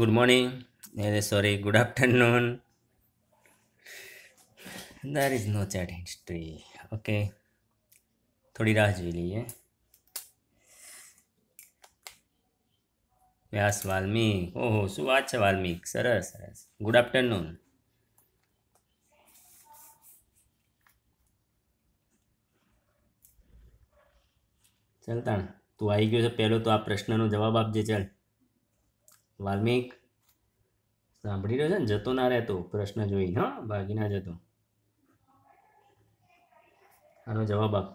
Good morning sorry good afternoon there is no chat history okay થોડી રાહ જોઈ લઈએ વ્યાસ વાલ્મિક ઓહો શું વાત છે વાલ્મિક સરસ સરસ ગુડ આફ્ટરનૂન ચાલ તાણ તું આવી ગયો છે પહેલો તો આ પ્રશ્નનો જવાબ આપજે ચાલ વાલ્મિક સાંભળી રહ્યો છે ને જતો ના રહેતો પ્રશ્ન જોઈ હા ભાગી ના જતો આનો જવાબ આપ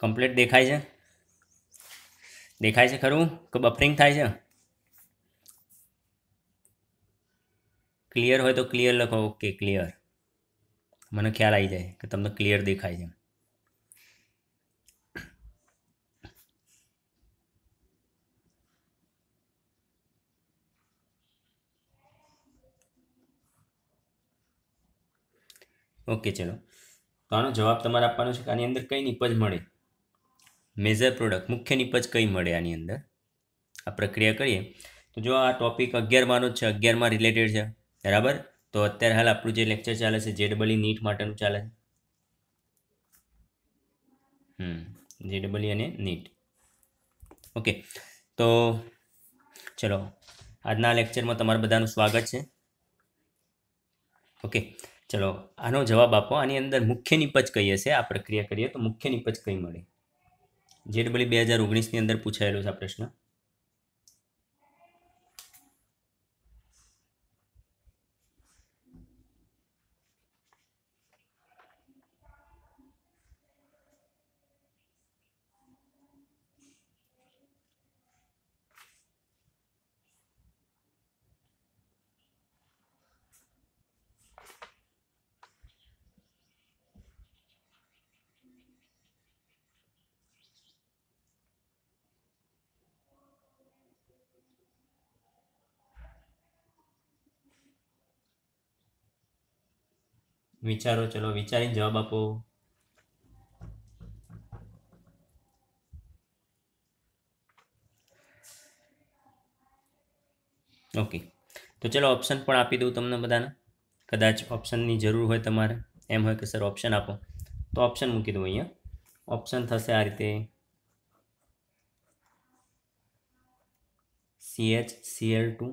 કમ્પ્લીટ દેખાય છે દેખાય છે ખરું કે બફરિંગ થાય છે ક્લિયર હોય તો ક્લિયર લખો ઓકે ક્લિયર મને ખ્યાલ આવી જાય કે તમને ક્લિયર દેખાય છે ઓકે ચલો તો આનો જવાબ તમારે આપવાનો છે કે આની અંદર કઈ નિપજ મળે મેજર પ્રોડક્ટ મુખ્ય નિપજ કઈ મળે આની અંદર આ પ્રક્રિયા કરીએ તો જો આ ટોપિક અગિયારમાંનો જ છે અગિયારમાં રિલેટેડ છે બરાબર તો અત્યારે હાલ આપણું જે લેક્ચર ચાલે છે જે નીટ માટેનું ચાલે છે હમ જે અને નીટ ઓકે તો ચલો આજના લેક્ચરમાં તમારું બધાનું સ્વાગત છે ઓકે ચલો આનો જવાબ આપો આની અંદર મુખ્ય નિપજ કહીએ છે આ પ્રક્રિયા કરીએ તો મુખ્ય નિપજ કઈ મળે જેડબલી બે હજાર ઓગણીસની અંદર પૂછાયેલો છે આ પ્રશ્ન વિચારો ચલો વિચારીને જવાબ આપો ઓકે તો ચલો ઓપ્શન પણ આપી દઉં તમને બધાને કદાચ ઓપ્શનની જરૂર હોય તમારે એમ હોય કે સર ઓપ્શન આપો તો ઓપ્શન મૂકી દઉં અહીંયા ઓપ્શન થશે આ રીતે CH CL two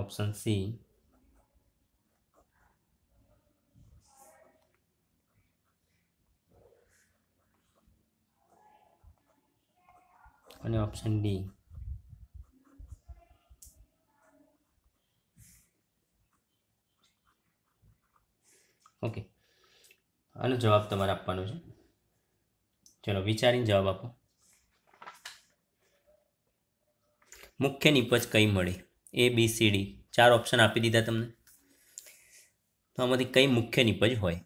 option C અને ઓપ્શન ડી ઓકે આનો જવાબ તમારે આપવાનો છે ચલો વિચારીને જવાબ આપો મુખ્ય નિપજ કઈ મળી એ બી સી ડી ચાર ઓપ્શન આપી દીધા તમને તો આમાંથી કઈ મુખ્ય નિપજ હોય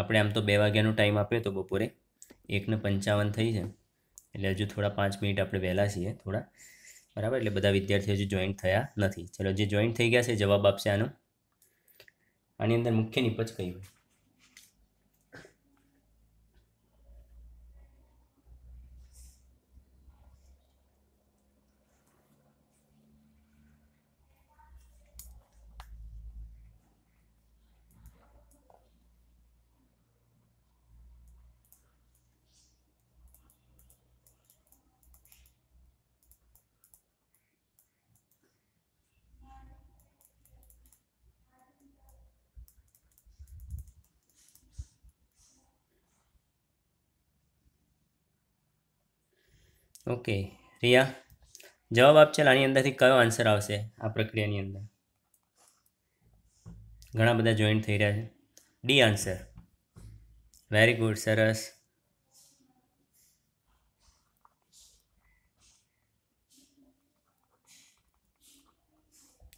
આપણે આમ તો બે વાગ્યાનો ટાઈમ આપ્યો તો બપોરે એકને પંચાવન થઈ જાય એટલે હજુ થોડા પાંચ મિનિટ આપણે વહેલા છીએ થોડા બરાબર એટલે બધા વિદ્યાર્થીઓ હજુ જોઈન્ટ થયા નથી ચલો જે જોઈન્ટ થઈ ગયા છે જવાબ આપશે આનો આની અંદર મુખ્ય નિપજ કહ્યું ઓકે રિયા જવાબ આપશે આની અંદરથી કયો આન્સર આવશે આ પ્રક્રિયાની અંદર ઘણા બધા જોઈન્ટ થઈ રહ્યા છે ડી આન્સર વેરી ગુડ સરસ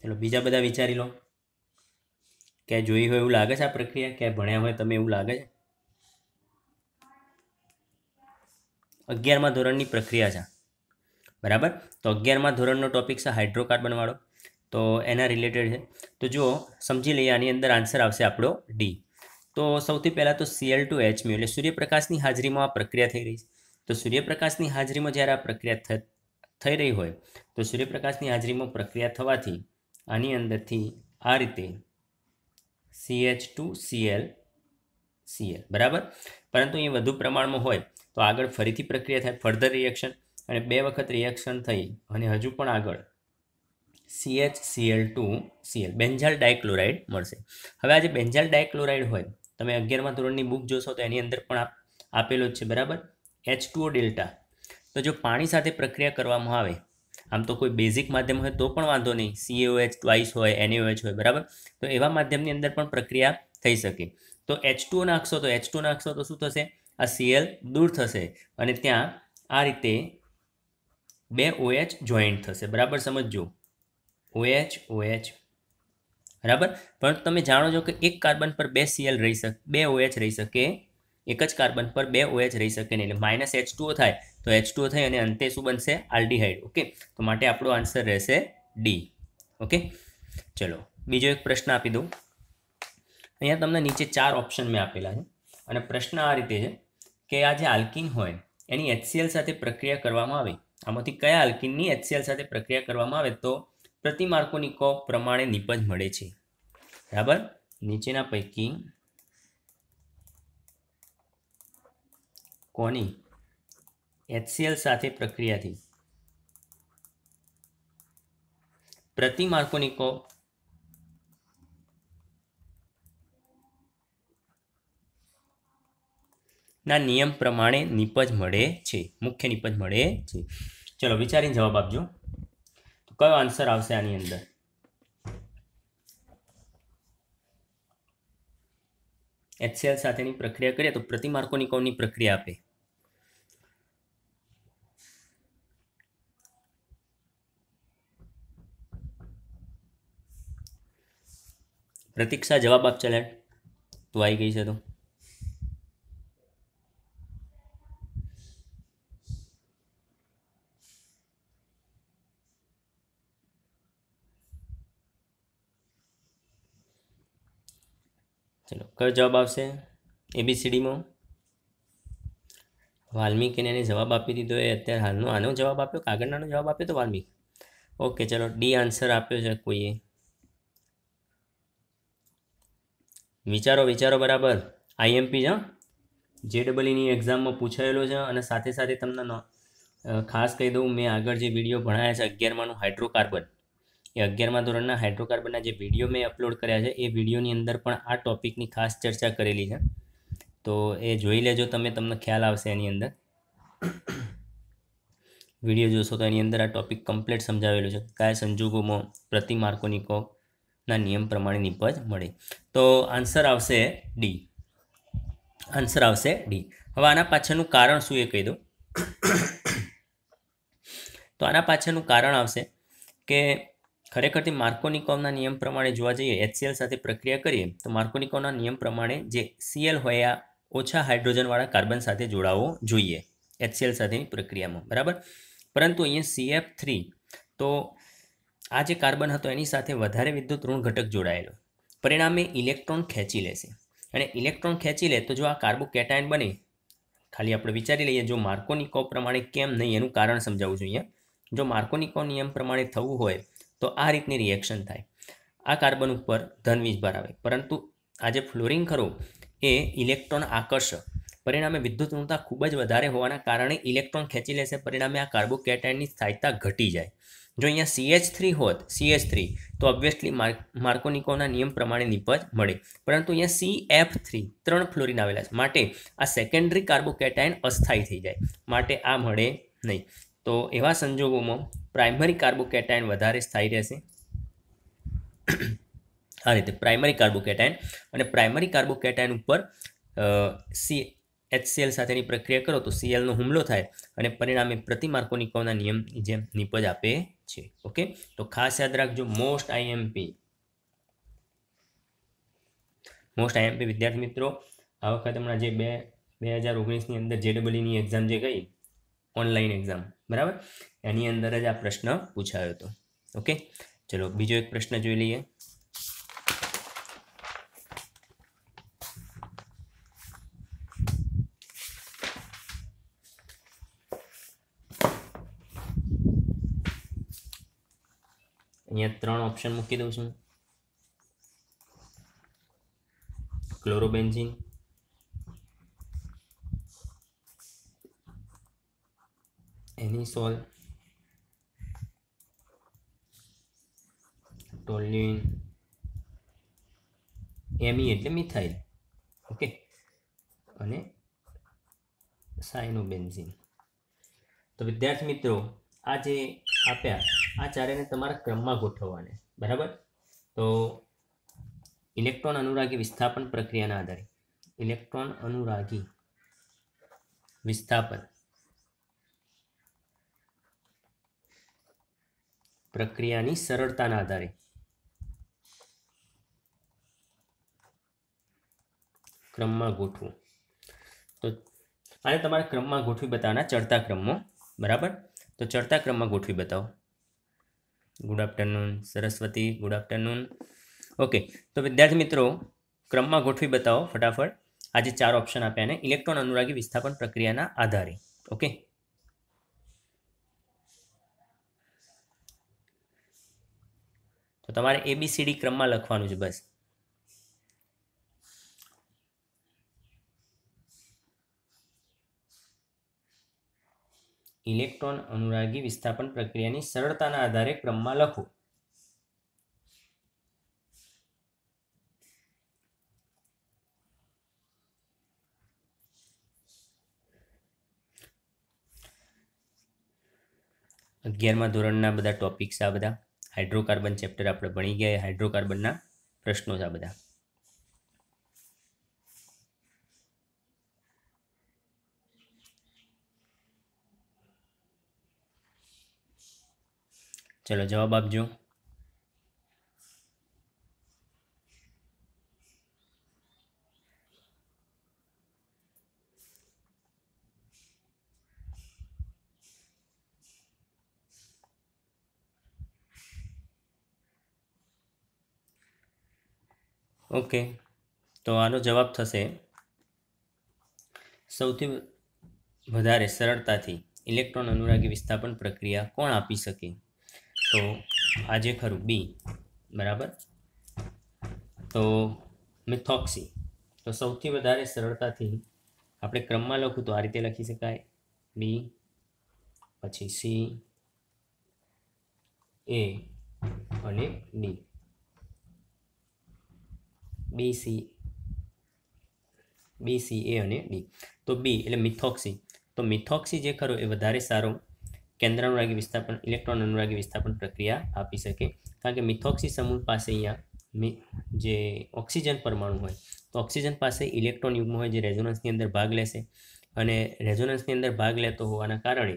ચલો બીજા બધા વિચારી લો ક્યાંય જોઈ હોય એવું લાગે છે આ પ્રક્રિયા ક્યાંય ભણ્યા હોય તમે એવું લાગે છે અગિયારમાં ધોરણની પ્રક્રિયા છે બરાબર તો અગિયારમાં ધોરણનો ટોપિક છે હાઇડ્રોકાર્બનવાળો તો એના રિલેટેડ છે તો જુઓ સમજી લઈએ આની અંદર આન્સર આવશે આપણો ડી તો સૌથી પહેલાં તો સીએલ ટુ એચમ્યુ એટલે સૂર્યપ્રકાશની હાજરીમાં આ પ્રક્રિયા થઈ રહી છે તો સૂર્યપ્રકાશની હાજરીમાં જ્યારે આ પ્રક્રિયા થઈ રહી હોય તો સૂર્યપ્રકાશની હાજરીમાં પ્રક્રિયા થવાથી આની અંદરથી આ રીતે C H two CL CL બરાબર પરંતુ એ વધુ પ્રમાણમાં હોય તો આગળ ફરીથી પ્રક્રિયા થાય ફર્ધર રિએક્શન અને બે વખત રિએક્શન થઈ અને હજુ પણ આગળ CH CL two CL benzal dichloride મળશે હવે આજે જે બેન્ઝાલ ડાયક્લોરાઇડ હોય તમે અગિયારમાં ધોરણની બુક જોશો તો એની અંદર પણ આપેલો જ છે બરાબર એચ ટુઓ ડેલ્ટા તો જો પાણી સાથે પ્રક્રિયા કરવામાં આવે આમ તો કોઈ બેઝિક માધ્યમ હોય તો પણ વાંધો નહીં સીએઓએચ ટ્વાઇસ હોય એનએઓએચ હોય બરાબર તો એવા માધ્યમની અંદર પણ પ્રક્રિયા થઈ શકે તો એચ ટુ નાખશો તો એચ ટુ નાખશો તો શું થશે આ સીએલ દૂર થશે અને ત્યાં આ રીતે બે ઓએચ જોઈન્ટ થશે બરાબર સમજજો ઓએચ ઓએચ બરાબર પરંતુ તમે જાણો છો કે એક કાર્બન પર બે સીએલ રહી શકે બે ઓએચ રહી શકે એક જ કાર્બન પર બે ઓએચ રહી શકે નહીં એટલે માઇનસ એચ ટુઓ થાય તો એચ ટુઓ થાય અને અંતે શું બનશે આલ્ડીહાઇડ ઓકે તો માટે આપણો આન્સર રહેશે ડી ઓકે ચલો બીજો એક પ્રશ્ન આપી દઉં અહીંયા તમને નીચે ચાર ઓપ્શન મેં આપેલા છે અને પ્રશ્ન આ રીતે છે કે આ જે આલ્કિન હોય એની એચસીએલ સાથે પ્રક્રિયા કરવામાં આવે આમાંથી કયા આલ્કિનની એચસીએલ સાથે પ્રક્રિયા કરવામાં આવે તો પ્રતિ માર્કોની પ્રમાણે નિપજ મળે છે બરાબર નીચેના પૈકી કોની એચસીએલ સાથે પ્રક્રિયાથી પ્રતિ માર્કોની ના નિયમ પ્રમાણે નિપજ મળે છે મુખ્ય નિપજ મળે છે ચલો વિચારીને જવાબ આપજો તો કયો આન્સર આવશે આની અંદર એચસીએલ સાથેની પ્રક્રિયા કરીએ તો પ્રતિમાર્કોની પ્રતિમાર્કોનિકોવની પ્રક્રિયા આપે પ્રતિક્ષા જવાબ આપ ચલે તું આવી ગઈ છે તો ચલો કયો જવાબ આવશે એબીસીડીમાં વાલ્મીક એને જવાબ આપી દીધો એ અત્યારે હાલનો આનો જવાબ આપ્યો કાગળનાનો જવાબ આપ્યો તો વાલ્મિક ઓકે ચલો ડી આન્સર આપ્યો છે કોઈએ વિચારો વિચારો બરાબર આઈએમપી છે જે ડબલઈની એક્ઝામમાં પૂછાયેલો છે અને સાથે સાથે તમને ખાસ કહી દઉં મેં આગળ જે વિડીયો ભણાયા છે અગિયારમાંનું હાઇડ્રોકાર્બન એ અગિયારમાં ધોરણના હાઇડ્રોકાર્બનના જે વિડીયો મેં અપલોડ કર્યા છે એ વિડીયોની અંદર પણ આ ટોપિકની ખાસ ચર્ચા કરેલી છે તો એ જોઈ લેજો તમે તમને ખ્યાલ આવશે એની અંદર વિડીયો જોશો તો એની અંદર આ ટોપિક કમ્પ્લીટ સમજાવેલું છે કયા સંજોગોમાં પ્રતિમાર્કોની કોક નિયમ પ્રમાણે નિપજ મળે તો આન્સર આવશે ડી આન્સર આવશે ડી હવે આના પાછળનું કારણ શું એ કહી દો તો આના પાછળનું કારણ આવશે કે ખરેખર તે માર્કોનિકોમના નિયમ પ્રમાણે જોવા જઈએ એચસીએલ સાથે પ્રક્રિયા કરીએ તો માર્કોનિકોવના નિયમ પ્રમાણે જે સીએલ હોય આ ઓછા હાઇડ્રોજનવાળા કાર્બન સાથે જોડાવો જોઈએ એચસીએલ સાથેની પ્રક્રિયામાં બરાબર પરંતુ અહીંયા સીએફ થ્રી તો આ જે કાર્બન હતો એની સાથે વધારે વિદ્યુત ઋણ ઘટક જોડાયેલો પરિણામે ઇલેક્ટ્રોન ખેંચી લેશે અને ઇલેક્ટ્રોન ખેંચી લે તો જો આ કાર્બોકેટાયન બને ખાલી આપણે વિચારી લઈએ જો માર્કોનિકો પ્રમાણે કેમ નહીં એનું કારણ સમજાવવું જોઈએ જો માર્કોનિકો નિયમ પ્રમાણે થવું હોય તો આ રીતની રિએક્શન થાય આ કાર્બન ઉપર ધન વીજભાર આવે પરંતુ આ જે ફ્લોરિન ખરું એ ઇલેક્ટ્રોન આકર્ષક પરિણામે વિદ્યુત ઋણતા ખૂબ જ વધારે હોવાના કારણે ઇલેક્ટ્રોન ખેંચી લેશે પરિણામે આ કાર્બોકેટાઇનની સહાયતા ઘટી જાય જો અહીંયા સીએચ થ્રી હોત સીએચ થ્રી તો ઓબ્વિયસલી માર્કોનિકોના નિયમ પ્રમાણે નિપજ મળે પરંતુ અહીંયા સી એફ થ્રી ત્રણ ફ્લોરિન આવેલા છે માટે આ સેકન્ડરી કાર્બોકેટાઇન અસ્થાયી થઈ જાય માટે આ મળે નહીં તો એવા સંજોગોમાં પ્રાઇમરી કાર્બોકેટાઇન વધારે સ્થાયી રહેશે આ રીતે પ્રાઇમરી કાર્બોકેટાઇન અને પ્રાઇમરી કાર્બોકેટાઇન ઉપર સી એચસીએલ સાથેની પ્રક્રિયા કરો તો સીએલનો હુમલો થાય અને પરિણામે પ્રતિમાર્કોનિકોના નિયમની જેમ નિપજ આપે છે ઓકે તો ખાસ યાદ રાખજો મોસ્ટ આઈએમપી મોસ્ટ આઈએમપી વિદ્યાર્થી મિત્રો આ વખતે હમણાં જે બે બે હજાર ઓગણીસની અંદર જેડબલની e એક્ઝામ જે ગઈ ઓનલાઈન એક્ઝામ બરાબર એની અંદર જ આ પ્રશ્ન પૂછાયો હતો ઓકે ચલો બીજો એક પ્રશ્ન જોઈ લઈએ અહીંયા ત્રણ ઓપ્શન મૂકી દઉં છું ક્લોરોબેન્ઝિન એનિસોલ ટોલિન એમી એટલે મિથાઇલ ઓકે અને સાયનોબેન્ઝિન તો વિદ્યાર્થી મિત્રો આ જે આપ્યા આ ચારેને તમારા ક્રમમાં ગોઠવવાને બરાબર તો ઇલેક્ટ્રોન અનુરાગી વિસ્થાપન પ્રક્રિયાના આધારે ઇલેક્ટ્રોન અનુરાગી વિસ્થાપન પ્રક્રિયાની સરળતાના આધારે ક્રમમાં ગોઠવું તો આને તમારે ક્રમમાં ગોઠવી બતાવવાના ચડતા ક્રમમાં બરાબર તો ચડતા ક્રમમાં ગોઠવી બતાવો good afternoon Saraswati good afternoon okay તો વિદ્યાર્થી મિત્રો ક્રમમાં ગોઠવી બતાવો ફટાફટ આજે ચાર ઓપ્શન આપ્યા ને ઇલેક્ટ્રોન અનુરાગી વિસ્થાપન પ્રક્રિયાના આધારે ઓકે તો તમારે એબીસીડી ક્રમમાં લખવાનું છે બસ ઇલેક્ટ્રોન અનુરાગી વિસ્થાપન પ્રક્રિયાની સરળતાના આધારે ક્રમમાં લખો અગિયારમાં ધોરણના બધા ટોપિક્સ આ બધા હાઇડ્રોકાર્બન ચેપ્ટર આપણે ભણી ગયા હાઇડ્રોકાર્બનના પ્રશ્નો છે આ બધા ચલો જવાબ આપજો ઓકે તો આનો જવાબ થશે સૌથી વધારે સરળતાથી ઇલેક્ટ્રોન અનુરાગી વિસ્થાપન પ્રક્રિયા કોણ આપી શકે તો આજે ખરું બી બરાબર તો મિથોક્સી તો સૌથી વધારે સરળતાથી આપણે ક્રમમાં લખું તો આ રીતે લખી શકાય બી પછી સી એ અને ડી બીસી બીસી અને ડી તો બી એટલે મિથોક્સી તો મિથોક્સી જે ખરો એ વધારે સારો કેન્દ્રાનુરાગી વિસ્થાપન ઇલેક્ટ્રોન અનુરાગી વિસ્થાપન પ્રક્રિયા આપી શકે કારણ કે મિથોક્સી સમૂહ પાસે અહીંયા જે ઓક્સિજન પરમાણુ હોય તો ઓક્સિજન પાસે ઇલેક્ટ્રોન યુગ્મ હોય જે રેઝોનન્સની અંદર ભાગ લેશે અને રેઝોનન્સની અંદર ભાગ લેતો હોવાના કારણે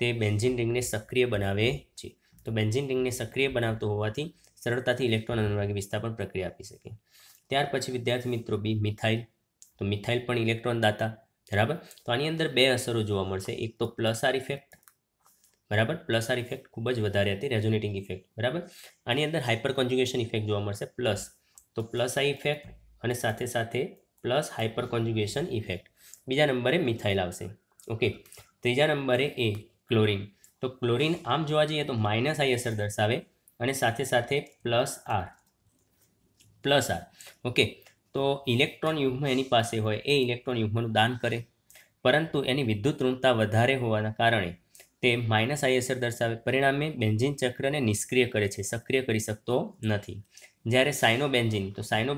તે બેન્ઝિન રિંગને સક્રિય બનાવે છે તો બેન્ઝિન રિંગને સક્રિય બનાવતો હોવાથી સરળતાથી ઇલેક્ટ્રોન અનુરાગી વિસ્થાપન પ્રક્રિયા આપી શકે ત્યાર પછી વિદ્યાર્થી મિત્રો બી મિથાઇલ તો મિથાઇલ પણ ઇલેક્ટ્રોન દાતા બરાબર તો આની અંદર બે અસરો જોવા મળશે એક તો પ્લસ આર ઇફેક્ટ બરાબર પ્લસ આર ઇફેક્ટ ખૂબ જ વધારે હતી રેઝોનેટિંગ ઇફેક્ટ બરાબર આની અંદર હાઇપર કોન્જ્યુગેશન ઇફેક્ટ જોવા મળશે પ્લસ તો પ્લસ આઈ ઇફેક્ટ અને સાથે સાથે પ્લસ હાઇપર કોન્જ્યુગેશન ઇફેક્ટ બીજા નંબરે મિથાઇલ આવશે ઓકે ત્રીજા નંબરે એ ક્લોરિન તો ક્લોરિન આમ જોવા જઈએ તો માઇનસ આઈ અસર દર્શાવે અને સાથે સાથે plus R plus R okay તો ઇલેક્ટ્રોન યુગ્મ એની પાસે હોય એ ઇલેક્ટ્રોન યુગ્મનું દાન કરે પરંતુ એની વિદ્યુત ઋણતા વધારે હોવાના કારણે તે માઇનસ આઈ અસર દર્શાવે પરિણામે બેન્ઝિન ચક્રને નિષ્ક્રિય કરે છે સક્રિય કરી શકતો નથી જ્યારે સાયનો બેન્ઝિન તો સાયનો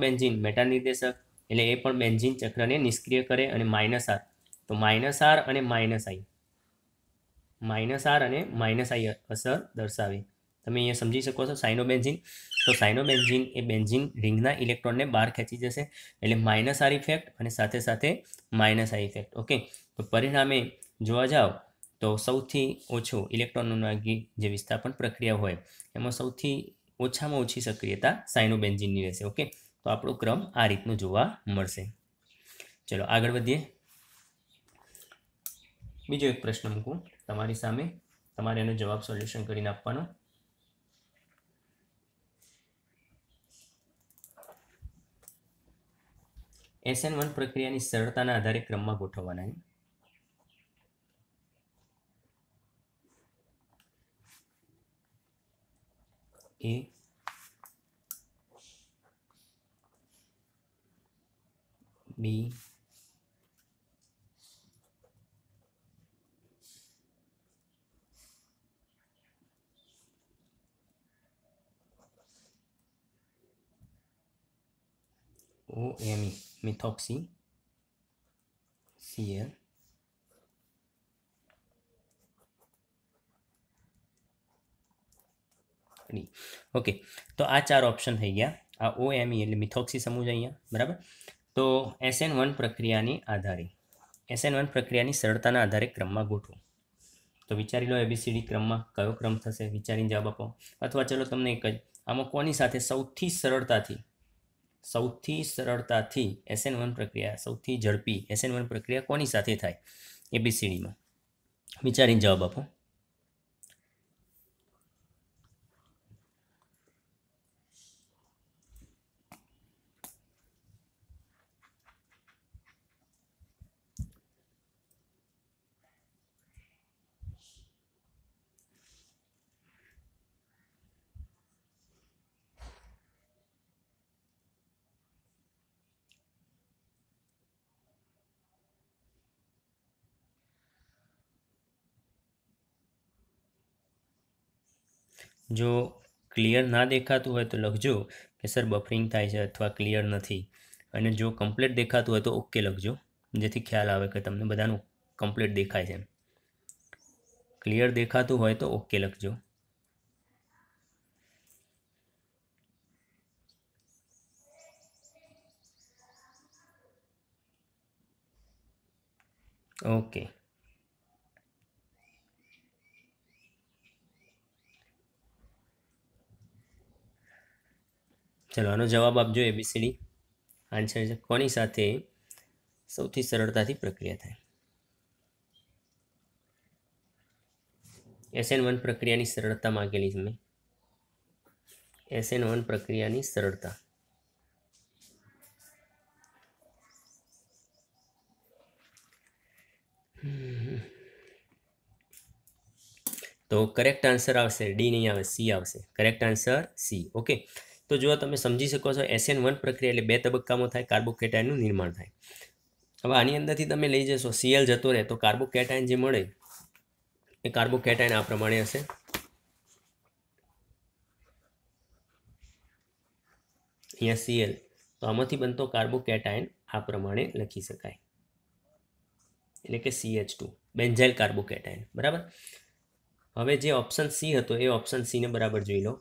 મેટા નિર્દેશક એટલે એ પણ બેન્ઝિન ચક્રને નિષ્ક્રિય કરે અને માઇનસ આર તો માઇનસ આર અને માઇનસ આઈ માઇનસ આર અને માઇનસ આઈ અસર દર્શાવે તમે અહીંયા સમજી શકો છો સાયનો બેન્ઝિન તો સાયનોબેન્ઝીન એ બેન્ઝીન રિંગના ઇલેક્ટ્રોનને બહાર ખેંચી જશે એટલે માઇનસ આર ઇફેક્ટ અને સાથે સાથે માઇનસ આ ઇફેક્ટ ઓકે તો પરિણામે જોવા જાઓ તો સૌથી ઓછું ઇલેક્ટ્રોનનું જે વિસ્થાપન પ્રક્રિયા હોય એમાં સૌથી ઓછામાં ઓછી સક્રિયતા સાયનોબેન્ઝીનની રહેશે ઓકે તો આપણો ક્રમ આ રીતનો જોવા મળશે ચલો આગળ વધીએ બીજો એક પ્રશ્ન મૂકું તમારી સામે તમારે એનો જવાબ સોલ્યુશન કરીને આપવાનો એસએન વન પ્રક્રિયાની સરળતાના આધારે ક્રમમાં ગોઠવવાના છે A B O M E methoxy Cl okay તો આ ચાર ઓપ્શન થઈ ગયા આ ઓ ઓએમઈ એટલે મિથોક્સી સમૂહ અહીંયા બરાબર તો એસએન વન પ્રક્રિયાની આધારે એસએન વન પ્રક્રિયાની સરળતાના આધારે ક્રમમાં ગોઠવો તો વિચારી લો એબીસીડી ક્રમમાં કયો ક્રમ થશે વિચારીને જવાબ આપો અથવા ચલો તમને એક જ આમાં કોની સાથે સૌથી સરળતાથી સૌથી સરળતાથી એસએન વન પ્રક્રિયા સૌથી ઝડપી એસએન વન પ્રક્રિયા કોની સાથે થાય સીડીમાં વિચારીને જવાબ આપો જો ક્લિયર ના દેખાતું હોય તો લખજો કે સર બફરિંગ થાય છે અથવા ક્લિયર નથી અને જો કમ્પ્લીટ દેખાતું હોય તો ઓકે લખજો જેથી ખ્યાલ આવે કે તમને બધાનું કમ્પ્લીટ દેખાય છે ક્લિયર દેખાતું હોય તો ઓકે લખજો ઓકે ચલો આનો જવાબ આપજો એબીસીડી આન્સર છે કોની સાથે સૌથી સરળતાથી પ્રક્રિયા થાય એસએન વન પ્રક્રિયાની સરળતા માગેલી છે મેં એસએન વન પ્રક્રિયાની સરળતા તો કરેક્ટ આન્સર આવશે ડી નહીં આવે સી આવશે કરેક્ટ આન્સર સી ઓકે તો જો તમે સમજી શકો છો એસએન વન પ્રક્રિયા એટલે બે તબક્કામાં થાય કાર્બોકેટાઇનનું નિર્માણ થાય હવે આની અંદરથી તમે લઈ જશો સીએલ જતો રહે તો કાર્બોકેટાઇન જે મળે એ કાર્બોકેટાઇન આ પ્રમાણે હશે અહીંયા સીએલ તો આમાંથી બનતો કાર્બોકેટાઇન આ પ્રમાણે લખી શકાય એટલે કે સીએચ ટુ બેન્ઝાઇલ કાર્બોકેટાઇન બરાબર હવે જે ઓપ્શન સી હતો એ ઓપ્શન સીને બરાબર જોઈ લો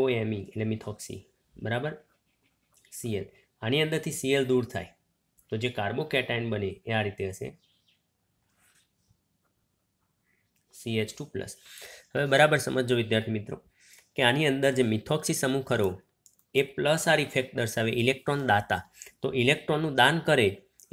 ઓએમઈ એટલે મિથોક્સી બરાબર સીએલ આની અંદરથી સીએલ દૂર થાય તો જે કાર્બોકેટાઇન બને એ આ રીતે હશે સીએચ ટુ પ્લસ હવે બરાબર સમજો વિદ્યાર્થી મિત્રો કે આની અંદર જે મિથોક્સી સમૂહ ખરો એ પ્લસ આર ઇફેક્ટ દર્શાવે ઇલેક્ટ્રોન દાતા તો ઇલેક્ટ્રોનનું દાન કરે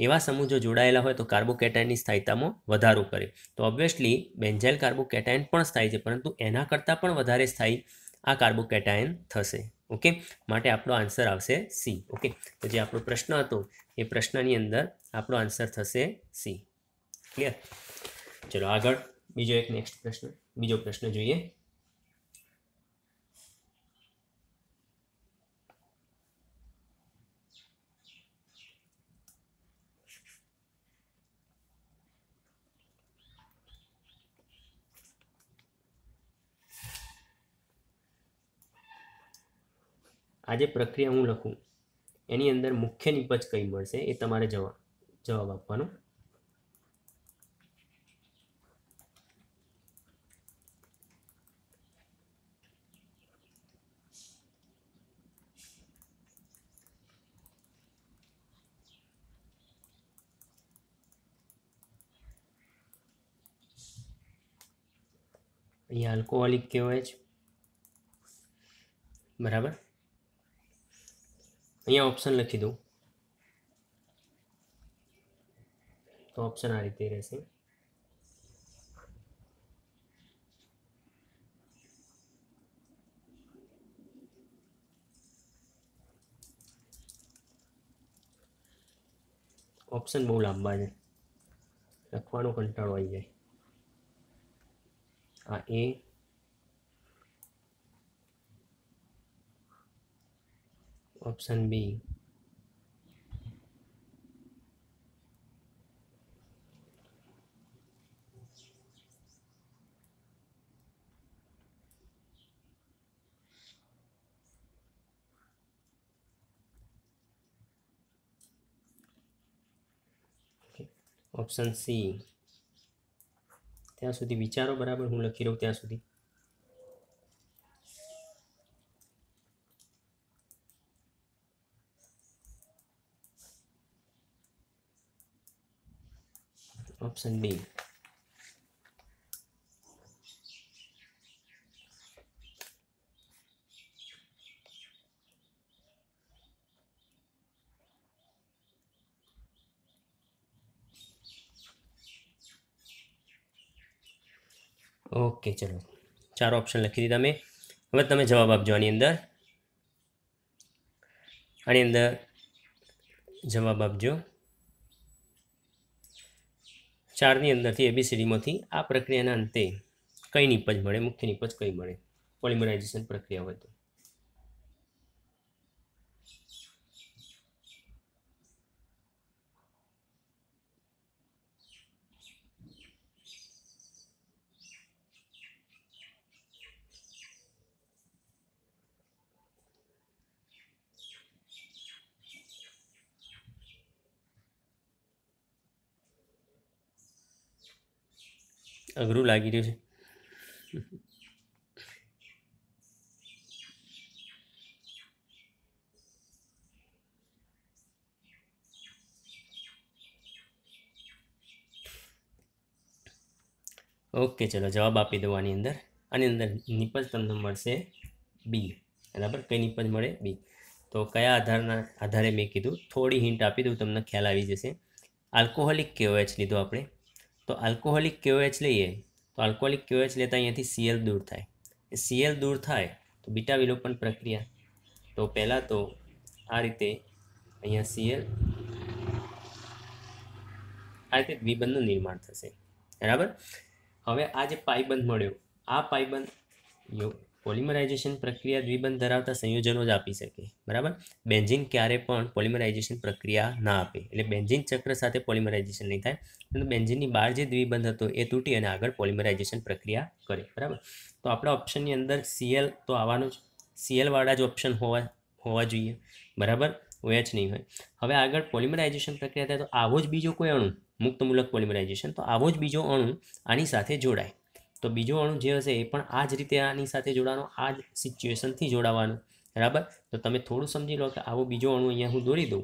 એવા સમૂહ જો જોડાયેલા હોય તો કાર્બોકેટાઇનની સ્થાયિતામાં વધારો કરે તો ઓબ્વિયસલી બેન્ઝાઇલ કાર્બોકેટાઇન પણ સ્થાયી છે પરંતુ એના કરતાં પણ વધારે સ્થાયી આ કાર્બોકેટાયન થશે ઓકે માટે આપણો આન્સર આવશે સી ઓકે તો જે આપણો પ્રશ્ન હતો એ પ્રશ્નની અંદર આપણો આન્સર થશે સી ક્લિયર ચલો આગળ બીજો એક નેક્સ્ટ પ્રશ્ન બીજો પ્રશ્ન જોઈએ આ જે પ્રક્રિયા હું લખું એની અંદર મુખ્ય નિપજ કઈ મળશે એ તમારે જવાબ જવાબ આપવાનો અહીંયા આલ્કોહોલિક કહેવાય છે બરાબર અહીંયા ઓપ્શન લખી દઉં તો ઓપ્શન આ રીતે રહેશે ઓપ્શન બહુ લાંબા છે લખવાનો કંટાળો આવી જાય આ એ option B ઓપ્શન સી ત્યાં સુધી વિચારો બરાબર હું લખી રહું ત્યાં સુધી ઓપ્શન બી ઓકે ચલો ચાર ઓપ્શન લખી દીધા મેં હવે તમે જવાબ આપજો આની અંદર આની અંદર જવાબ આપજો ચારની અંદરથી એબીસીડીમાંથી આ પ્રક્રિયાના અંતે કઈ નિપજ મળે મુખ્ય નિપજ કઈ મળે પોલિમરાઇઝેશન પ્રક્રિયા હોય તો અઘરું લાગી રહ્યું છે ઓકે ચલો જવાબ આપી દઉં આની અંદર આની અંદર નિપજ તમને મળશે બી બરાબર કઈ નિપજ મળે બી તો કયા આધારના આધારે મેં કીધું થોડી હિંટ આપી દઉં તમને ખ્યાલ આવી જશે આલ્કોહોલિક કેઓએચ લીધો આપણે તો આલ્કોહોલિક કેઓએચ લઈએ તો આલ્કોહોલિક કેઓએચ લેતા અહીંયાથી સીએલ દૂર થાય એ સીએલ દૂર થાય તો બીટા વિલોપન પ્રક્રિયા તો પહેલાં તો આ રીતે અહીંયા સીએલ આ રીતે દ્વિબંધનું નિર્માણ થશે બરાબર હવે આ જે પાયબંધ મળ્યો આ પાયબંધ પોલિમરાઇઝેશન પ્રક્રિયા દ્વિબંધ ધરાવતા સંયોજનો જ આપી શકે બરાબર બેન્ઝિન ક્યારે પણ પોલિમરાઇઝેશન પ્રક્રિયા ના આપે એટલે બેન્ઝિન ચક્ર સાથે પોલિમરાઇઝેશન નહીં થાય પરંતુ બેન્ઝિનની બહાર જે દ્વિબંધ હતો એ તૂટી અને આગળ પોલિમરાઇઝેશન પ્રક્રિયા કરે બરાબર તો આપણા ઓપ્શનની અંદર સીએલ તો આવવાનો જ સીએલવાળા જ ઓપ્શન હોવા હોવા જોઈએ બરાબર હોય જ નહીં હોય હવે આગળ પોલિમરાઇઝેશન પ્રક્રિયા થાય તો આવો જ બીજો કોઈ અણુ મુક્તમૂલક પોલિમરાઇઝેશન તો આવો જ બીજો અણુ આની સાથે જોડાય તો બીજો અણુ જે હશે એ પણ આ જ રીતે આની સાથે જોડાવાનો આ જ સિચ્યુએશનથી જોડાવાનું બરાબર તો તમે થોડું સમજી લો કે આવો બીજો અણુ અહીંયા હું દોરી દઉં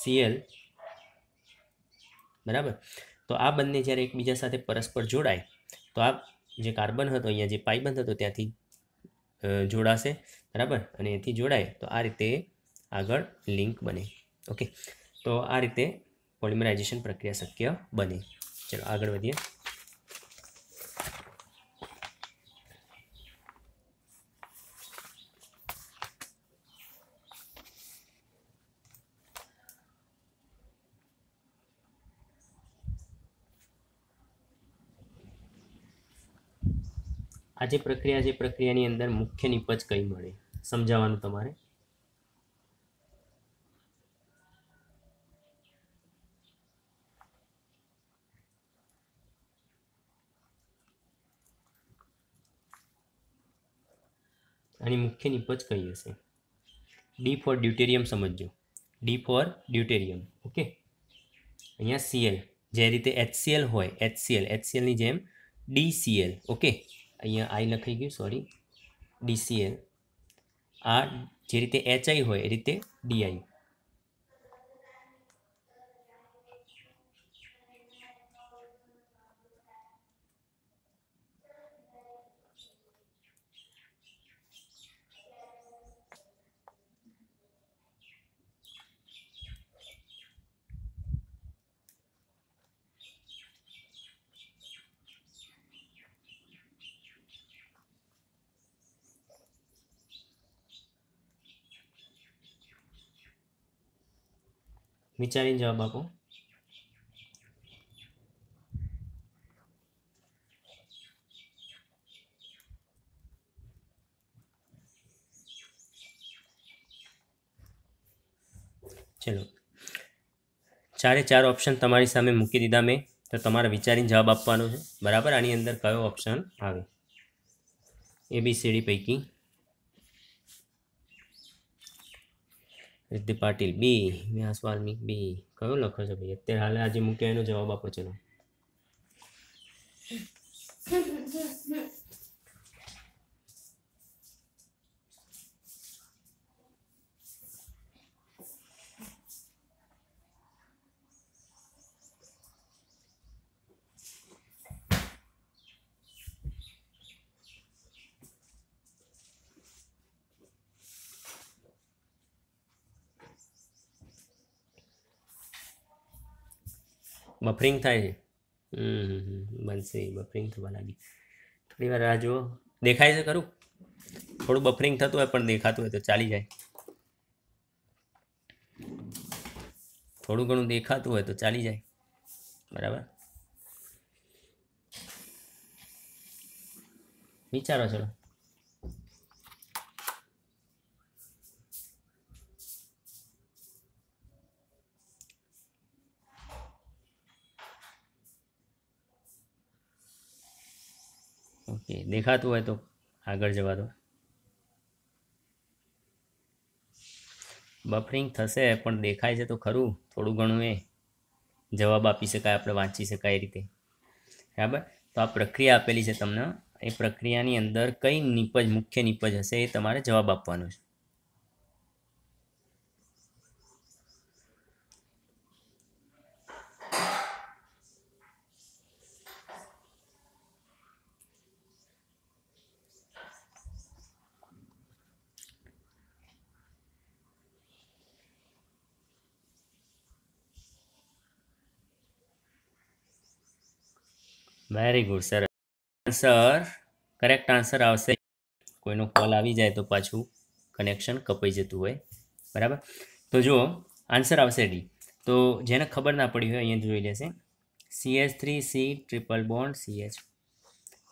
સીએલ બરાબર તો આ બંને જ્યારે એકબીજા સાથે પરસ્પર જોડાય તો આ જે કાર્બન હતો અહીંયા જે પાઇબંધ હતો ત્યાંથી જોડાશે બરાબર અને એથી જોડાય તો આ રીતે આગળ લિંક બને ઓકે તો આ રીતે પોલિમરાઇઝેશન પ્રક્રિયા શક્ય બને ચલો આગળ વધીએ આજે પ્રક્રિયા જે પ્રક્રિયાની અંદર મુખ્ય નિપજ કઈ મળે સમજાવવાનું તમારે આની મુખ્ય નિપજ કઈ હશે ડી ફોર ડ્યુટેરિયમ સમજજો ડી ફોર ડ્યુટેરિયમ ઓકે અહીંયા સીએલ જે રીતે એચસીએલ હોય એચસીએલ એચસીએલની જેમ ડીસીએલ ઓકે અહીંયા આઈ લખાઈ ગયું સોરી ડીસીએલ આ જે રીતે એચઆઈ હોય એ રીતે ડીઆઈ વિચારીને જવાબ આપો ચલો ચારે ચાર ઓપ્શન તમારી સામે મૂકી દીધા મેં તો તમારે વિચારીને જવાબ આપવાનો છે બરાબર આની અંદર કયો ઓપ્શન આવે એ બી સીડી પૈકી રિદ્ધિ પાટીલ બી વ્યાસ વાલ્મિક બી કયો લખો છો ભાઈ અત્યારે હાલે આજે મૂક્યા એનો જવાબ આપો ચલો બફરિંગ થાય છે હમ બનશે બફરિંગ થવા લાગી થોડી વાર રાહ જુઓ દેખાય છે ખરું થોડું બફરિંગ થતું હોય પણ દેખાતું હોય તો ચાલી જાય થોડું ઘણું દેખાતું હોય તો ચાલી જાય બરાબર વિચારો ચલો ઓકે દેખાતું હોય તો આગળ જવા દો બફરિંગ થશે પણ દેખાય છે તો ખરું થોડું ઘણું એ જવાબ આપી શકાય આપણે વાંચી શકાય એ રીતે બરાબર તો આ પ્રક્રિયા આપેલી છે તમને એ પ્રક્રિયાની અંદર કઈ નિપજ મુખ્ય નિપજ હશે એ તમારે જવાબ આપવાનો છે very good sir answer correct answer આવશે કોઈનો કોલ આવી જાય તો પાછું કનેક્શન કપાઈ જતું હોય બરાબર તો જુઓ આન્સર આવશે ડી તો જેને ખબર ના પડી હોય અહીંયા જોઈ લેશે CH three C triple bond CH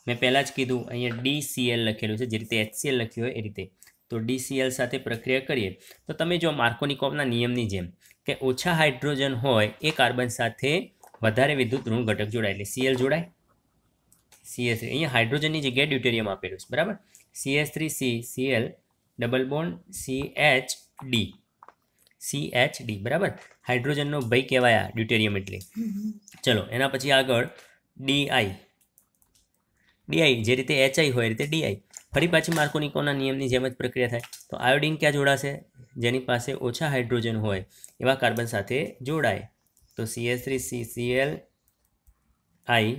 મેં પહેલાં જ કીધું અહીંયા ડીસીએલ લખેલું છે જે રીતે એચસીએલ લખ્યું હોય એ રીતે તો ડીસીએલ સાથે પ્રક્રિયા કરીએ તો તમે જો માર્કોનિકોપના નિયમની જેમ કે ઓછા હાઇડ્રોજન હોય એ કાર્બન સાથે વધારે વિદ્યુત ઋણ ઘટક જોડાય એટલે સીએલ જોડાય સીએસ થ્રી અહીંયા હાઇડ્રોજનની જગ્યાએ ડ્યુટેરિયમ આપેલું છે બરાબર CS three C Cl double bond C H D C H D બરાબર હાઇડ્રોજનનો ભય કહેવાય આ ડ્યુટેરિયમ એટલે ચલો એના પછી આગળ ડીઆઈ ડીઆઈ જે રીતે એચઆઈ હોય રીતે ડીઆઈ ફરી પાછી માર્કોનિકોના નિયમની જેમ જ પ્રક્રિયા થાય તો આયોડિન ક્યાં જોડાશે જેની પાસે ઓછા હાઇડ્રોજન હોય એવા કાર્બન સાથે જોડાય તો C S three C Cl I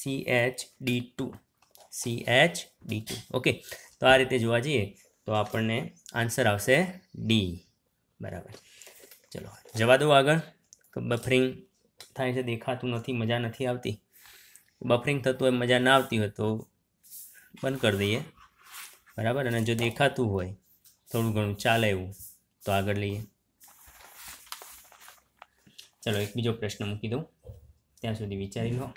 C H D two C D two okay તો આ રીતે જોવા જઈએ તો આપણને આન્સર આવશે ડી બરાબર ચલો જવા દો આગળ બફરિંગ થાય છે દેખાતું નથી મજા નથી આવતી બફરિંગ થતું હોય મજા ના આવતી હોય તો બંધ કરી દઈએ બરાબર અને જો દેખાતું હોય થોડું ઘણું ચાલે એવું તો આગળ લઈએ ચલો એક બીજો પ્રશ્ન મૂકી દઉં ત્યાં સુધી વિચારી લો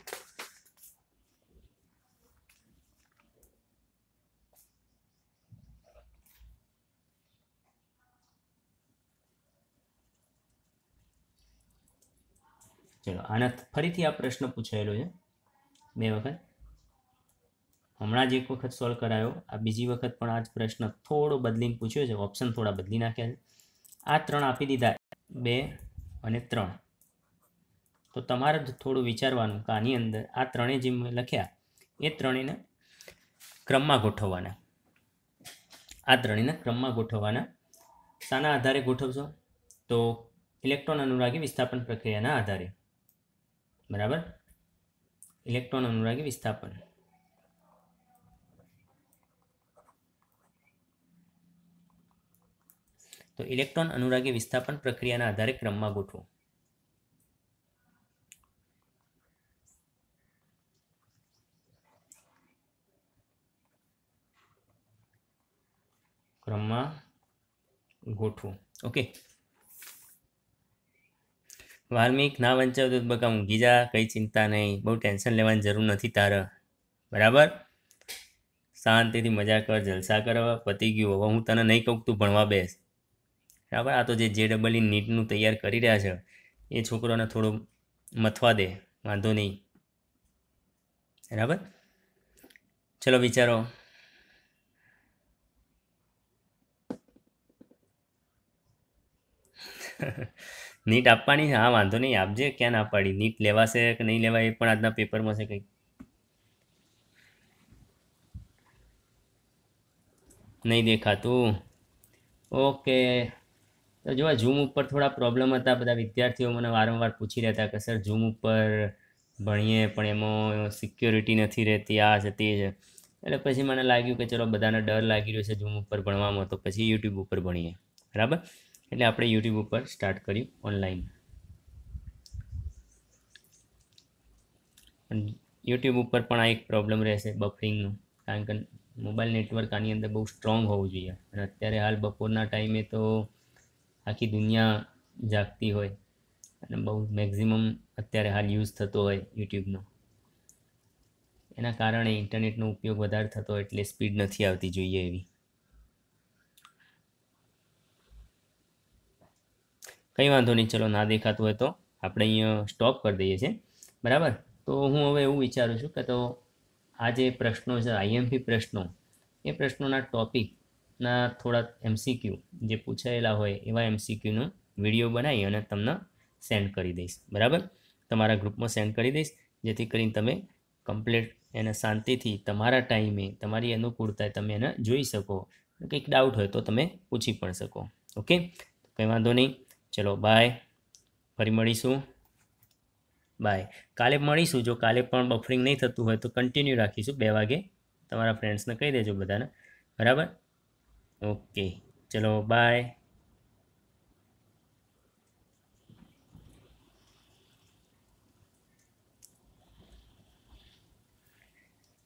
ચલો આના ફરીથી આ પ્રશ્ન પૂછાયેલો છે બે વખત હમણાં જ એક વખત સોલ્વ કરાયો આ બીજી વખત પણ આ જ પ્રશ્ન થોડો બદલીને પૂછ્યો છે ઓપ્શન થોડા બદલી નાખ્યા છે આ ત્રણ આપી દીધા બે અને ત્રણ તો તમારે જ થોડું વિચારવાનું કે આની અંદર આ ત્રણેય જે મેં લખ્યા એ ત્રણેયને ક્રમમાં ગોઠવવાના આ ત્રણેયને ક્રમમાં ગોઠવવાના શાના આધારે ગોઠવશો તો ઇલેક્ટ્રોન અનુરાગી વિસ્થાપન પ્રક્રિયાના આધારે બરાબર ઇલેક્ટ્રોન અનુરાગી વિસ્થાપન તો ઇલેક્ટ્રોન અનુરાગી વિસ્થાપન પ્રક્રિયાના આધારે ક્રમમાં ગોઠવો ક્રમમાં ગોઠવું ઓકે વાલ્મિક ના વંચાવ તો બકા ગીજા કંઈ ચિંતા નહીં બહુ ટેન્શન લેવાની જરૂર નથી તારે બરાબર શાંતિથી મજા કર જલસા કર પતી ગયું હવે હું તને નહીં કહું તું ભણવા બેસ બરાબર આ તો જે જે ડબલ નીટનું તૈયાર કરી રહ્યા છે એ છોકરોને થોડું મથવા દે વાંધો નહીં બરાબર ચલો વિચારો ha. નીટ આપવાની હા વાંધો નહીં આપજે ક્યાં ના પાડી નીટ લેવાશે કે નહીં લેવાય એ પણ આજના પેપરમાં છે કંઈક નહીં દેખાતું ઓકે તો જો ઝૂમ ઉપર થોડા પ્રોબ્લેમ હતા બધા વિદ્યાર્થીઓ મને વારંવાર પૂછી રહેતા કે સર ઝૂમ ઉપર ભણીએ પણ એમાં સિક્યોરિટી નથી રહેતી આ છે તે છે એટલે પછી મને લાગ્યું કે ચલો બધાને ડર લાગી રહ્યો છે ઝૂમ ઉપર ભણવામાં તો પછી યુટ્યુબ ઉપર ભણીએ બરાબર એટલે આપણે યુટ્યુબ ઉપર સ્ટાર્ટ કર્યું ઓનલાઈન યુટ્યુબ ઉપર પણ આ એક પ્રોબ્લેમ રહેશે બફરિંગનું કારણ કે મોબાઈલ નેટવર્ક આની અંદર બહુ સ્ટ્રોંગ હોવું જોઈએ અને અત્યારે હાલ બપોરના ટાઈમે તો આખી દુનિયા જાગતી હોય અને બહુ મેક્ઝિમમ અત્યારે હાલ યુઝ થતો હોય યુટ્યુબનો એના કારણે ઇન્ટરનેટનો ઉપયોગ વધારે થતો હોય એટલે સ્પીડ નથી આવતી જોઈએ એવી કંઈ વાંધો નહીં ચલો ના દેખાતું હોય તો આપણે અહીંયા સ્ટોપ કરી દઈએ છીએ બરાબર તો હું હવે એવું વિચારું છું કે તો આ જે પ્રશ્નો છે આઈએમપી પ્રશ્નો એ પ્રશ્નોના ટોપિકના થોડા એમસીક્યુ જે પૂછાયેલા હોય એવા એમસીક્યુનો વિડીયો બનાવી અને તમને સેન્ડ કરી દઈશ બરાબર તમારા ગ્રુપમાં સેન્ડ કરી દઈશ જેથી કરીને તમે કમ્પ્લીટ એને શાંતિથી તમારા ટાઈમે તમારી અનુકૂળતાએ તમે એને જોઈ શકો કંઈક ડાઉટ હોય તો તમે પૂછી પણ શકો ઓકે કંઈ વાંધો નહીં ચલો બાય ફરી મળીશું બાય કાલે મળીશું જો કાલે પણ બફરિંગ નહીં થતું હોય તો કન્ટિન્યુ રાખીશું બે વાગે તમારા ફ્રેન્ડ્સને કહી દેજો બધાને બરાબર ઓકે ચલો બાય